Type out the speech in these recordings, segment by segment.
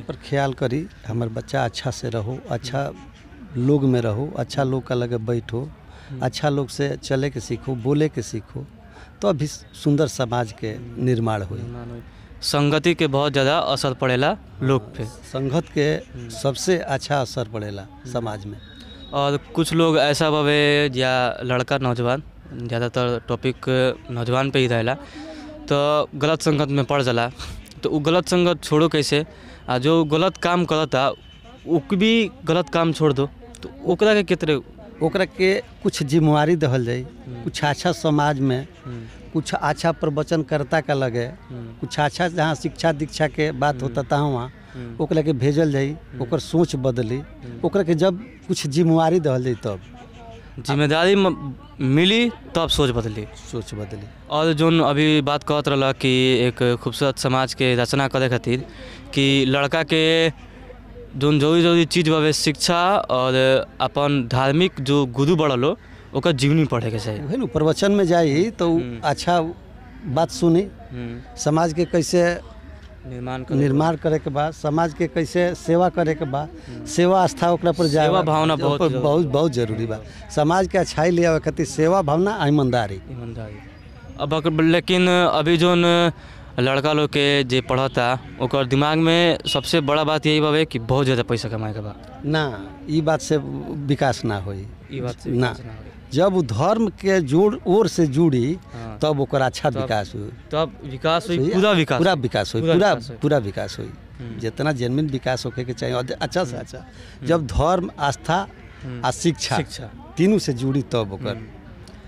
पर ख्याल करी हमारे बच्चा अच्छा से रहो अच्छा लोग में रहो अच्छा लोग का लगे बैठो हम्म। अच्छा लोग से चले के सीखो बोले के सीखो तो अभी सुंदर समाज के हम्म। निर्माण हो संगति के बहुत ज़्यादा असर पड़ेला हाँ, लोग पे संगत के हम्म। सबसे अच्छा असर पड़ेला समाज में और कुछ लोग ऐसा बवे या लड़का नौजवान ज़्यादातर टॉपिक नौजवान पे ही रहला तो गलत संगत में पड़ जाला तो वो गलत संगत छोड़ो कैसे आ जो गलत काम करता वो भी गलत काम छोड़ दो तो ओकरा के कितने ओकरा के कुछ जिम्मेवारी दहल जाए हम्म। कुछ अच्छा समाज में हम्म। कुछ अच्छा प्रवचनकर्ता का लगे हम्म। कुछ अच्छा जहाँ शिक्षा दीक्षा के बात होता था वहाँ ओकरा के भेजल जाए ओकर सोच बदली ओकरा के जब कुछ जिम्मेवारी दहल जाए तब जिम्मेदारी मिली तब सोच बदली सोच बदली और जो अभी बात कहत रहा कि एक खूबसूरत समाज के रचना करे खातिर कि लड़का के जो जरूरी जरूरी चीज़ बे शिक्षा और अपन धार्मिक जो गुरु बढ़ल होकर जीवनी पढ़े के चाहिए प्रवचन में जाई तो हम्म। अच्छा बात सुनी हम्म। समाज के कैसे निर्माण करे निर्माण करे के बाद समाज के कैसे सेवा करे के बाद हम्म। सेवा आस्था ओकरा पर जाए भावना बहुत बहुत बहुत जरूरी बा समाज के अच्छाई लिया खातिर सेवा भावना ईमानदारी ईमानदारी अब लेकिन अभी जो लड़का लोग के जो पढ़ता और दिमाग में सबसे बड़ा बात यही बाबे कि बहुत ज़्यादा पैसा कमाए के बा ना ये बात से विकास ना हो बात से ना, जब धर्म के जोड़ ओर से जुड़ी हाँ। तब तो अच्छा विकास हुई तब विकास हुई पूरा विकास पूरा विकास हुई पूरा पूरा विकास हुई जितना जेनविन विकास होके के चाहिए अच्छा से हम्म। अच्छा हम्म। जब धर्म आस्था हम्म। आ शिक्षा तीनों से जुड़ी तब तो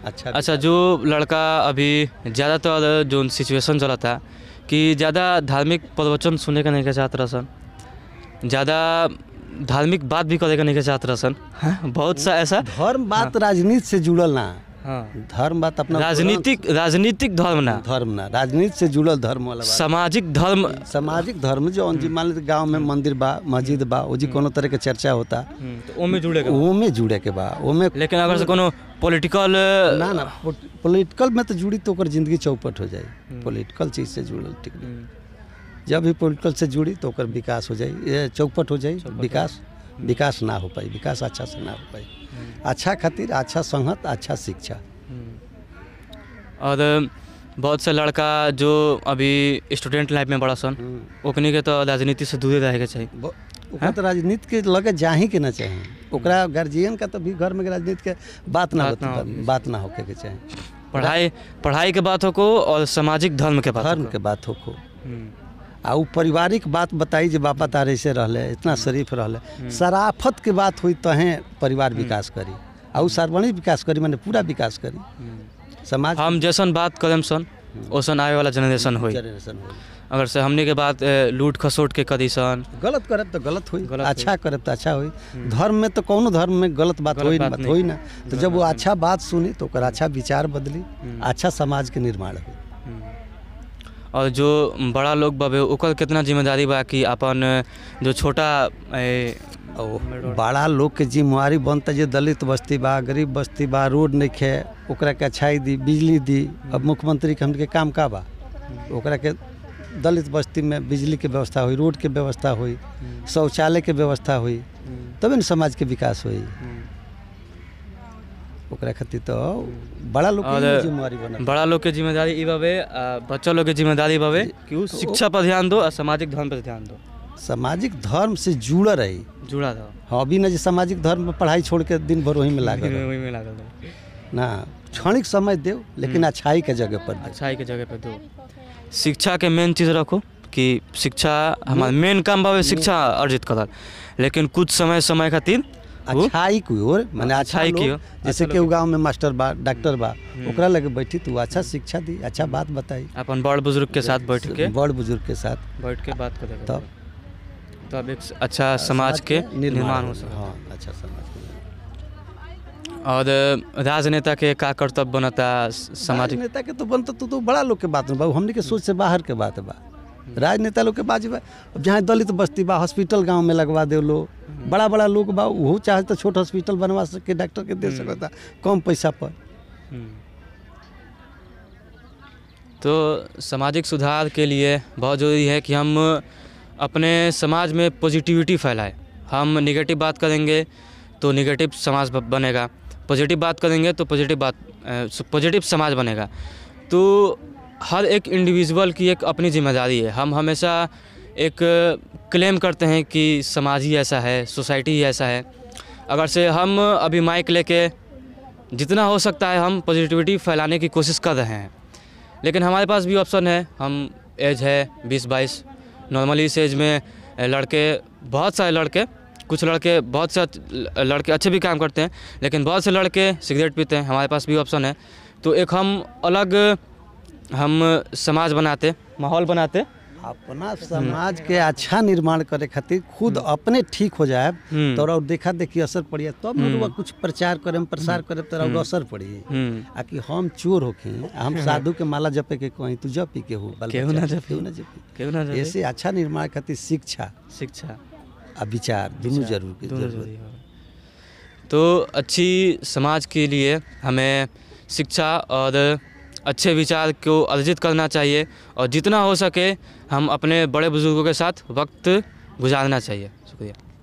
अच्छा अच्छा जो लड़का अभी ज़्यादातर जो सिचुएशन चला था कि ज़्यादा धार्मिक प्रवचन सुने का नहीं चाहता रहा ज़्यादा धार्मिक बात भी करे का नहीं चाहता रहा हाँ? बहुत सा ऐसा धर्म बात हाँ। राजनीति से जुड़ल ना हाँ। धर्म बात अपना राजनीतिक राजनीतिक धर्म ना धर्म ना राजनीति से जुड़ल धर्म वाला सामाजिक धर्म सामाजिक धर्म जो जी मान लीजिए गाँव में मंदिर बा मस्जिद बा वो जी हम्म। कोनो तरह के चर्चा होता हम्म, तो में जुड़े वो में जुड़े के बा वो में लेकिन अगर से कोनो पॉलिटिकल ना ना पॉलिटिकल में तो जुड़ी तो जिंदगी चौपट हो जाए पॉलिटिकल हम्म। चीज से जुड़ल ठीक जब भी पॉलिटिकल से जुड़ी तो विकास हो जाए चौपट हो जाए विकास हम्म। विकास ना हो पाई विकास अच्छा से ना हो पाई हम्म। अच्छा खातिर अच्छा संगत अच्छा शिक्षा हम्म। और बहुत से लड़का जो अभी स्टूडेंट लाइफ में बड़ा सन ओकनी के तो राजनीति से दूर रहे के चाहिए हाँ? तो राजनीति के लगे जा ही के ना चाहिए ओकरा गार्जियन का तो भी घर में राजनीति के बात ना होती बात ना होके के चाहिए पढ़ाई पढ़ाई के बात हो को और सामाजिक धर्म के बात धर्म के बात हो को आ पारिवारिक बात बताई जो बापा तारे से रहले इतना हम्म। शरीफ रहले हम्म। शराफत के बात हुई तहें परिवार हम्म। विकास करी आ सार्वजनिक विकास करी मैंने पूरा विकास करी समाज हम जैसन बात कदम सन ओसन आए वाला जनरेशन हो अगर से हमने के बात लूट खसोट के कदी सन गलत करब तो गलत हुई गलत अच्छा करब तो अच्छा हुई धर्म में तो कौन धर्म में गलत बात हो बात हुई ना तो जब वो अच्छा बात सुनी तो अच्छा विचार बदली अच्छा समाज के निर्माण हुई और जो बड़ा लोग बबे ओकर कितना जिम्मेदारी बा कि अपन जो छोटा ए, बड़ा लोग के जिम्मेवारी बनता जो दलित बस्ती बा गरीब बस्ती बा रोड नहीं खे ओकरा के अच्छाई दी बिजली दी अब हम्म। मुख्यमंत्री के के काम का बा हम्म। के दलित बस्ती में बिजली के व्यवस्था हुई रोड के व्यवस्था हुई हम्म। शौचालय के व्यवस्था हुई तब न समाज के विकास हुई खातिर तो बड़ा लोग के जिम्मेदारी बनल बड़ा लोग के जिम्मेदारी ई बच्चा लोग के जिम्मेदारी बाबे कि शिक्षा पर ध्यान दो सामाजिक धर्म पर ध्यान दो सामाजिक धर्म से जुड़ा रही जुड़ा था हाँ अभी ना जो सामाजिक धर्म में पढ़ाई छोड़ के दिन भर वहीं में लागल वहीं में लागल ना क्षणिक समय दे लेकिन हम्म। अच्छाई के जगह पर अच्छाई के जगह पर दो शिक्षा के मेन चीज़ रखो कि शिक्षा हमारा मेन हम्म। काम बाबे हम्म। शिक्षा अर्जित करल लेकिन कुछ समय समय खातिर अच्छाई की ओर मैंने हाँ, अच्छा की जैसे अच्छा केहू गाँव में मास्टर बा डॉक्टर बा हम्म। ओकरा लगे बैठी तो अच्छा शिक्षा दी अच्छा बात बताई अपन बड़ बुजुर्ग के साथ बैठ के बड़ बुजुर्ग के साथ बैठ के बात कर तब तब एक अच्छा समाज के निर्माण हो सकता हाँ अच्छा समाज और राजनेता के का कर्तव्य बनता सामाजिक नेता के तो बनता तो, तो बड़ा लोग के बात बा हमने के सोच से बाहर के बात बा राजनेता लोग के बाजी बा जहाँ दलित बस्ती बा हॉस्पिटल गांव में लगवा दे लो बड़ा बड़ा लोग बा वो चाहे तो छोट हॉस्पिटल बनवा सके डॉक्टर के दे हम्म। सकता कम पैसा पर हम्म। तो सामाजिक सुधार के लिए बहुत ज़रूरी है कि हम अपने समाज में पॉजिटिविटी फैलाए हम निगेटिव बात करेंगे तो निगेटिव समाज बनेगा पॉजिटिव बात करेंगे तो पॉजिटिव बात पॉजिटिव समाज बनेगा तो हर एक इंडिविजुअल की एक अपनी जिम्मेदारी है हम हमेशा एक क्लेम करते हैं कि समाज ही ऐसा है सोसाइटी ही ऐसा है अगर से हम अभी माइक लेके जितना हो सकता है हम पॉजिटिविटी फैलाने की कोशिश कर रहे हैं लेकिन हमारे पास भी ऑप्शन है हम एज है बीस बाईस नॉर्मली इस एज में लड़के बहुत सारे लड़के कुछ लड़के बहुत से लड़के अच्छे भी काम करते हैं लेकिन बहुत से लड़के सिगरेट पीते हैं हमारे पास भी ऑप्शन है तो एक हम अलग हम समाज बनाते माहौल बनाते अपना समाज के अच्छा निर्माण करे खातिर खुद हम्म। अपने ठीक हो जाए हम्म। और देखा देखी असर पड़ी तब लोग हम्म। कुछ प्रचार करे प्रसार करे तोरा असर पड़ी आ कि हम चोर होके हम साधु के माला जपे के कहीं तू जपी के हो केहू ना ना ना ऐसे अच्छा निर्माण खातिर शिक्षा शिक्षा आ विचार दोनों जरूर की जरूरत तो अच्छी समाज के लिए हमें शिक्षा और अच्छे विचार को अर्जित करना चाहिए और जितना हो सके हम अपने बड़े बुज़ुर्गों के साथ वक्त गुजारना चाहिए शुक्रिया